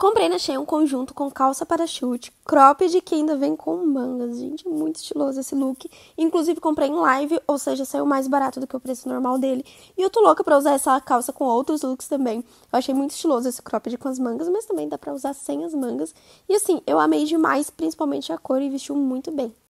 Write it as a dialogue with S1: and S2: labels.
S1: Comprei na Shein um conjunto com calça para chute, cropped que ainda vem com mangas. Gente, é muito estiloso esse look. Inclusive comprei em live, ou seja, saiu mais barato do que o preço normal dele. E eu tô louca pra usar essa calça com outros looks também. Eu achei muito estiloso esse cropped com as mangas, mas também dá pra usar sem as mangas. E assim, eu amei demais, principalmente a cor e vestiu muito bem.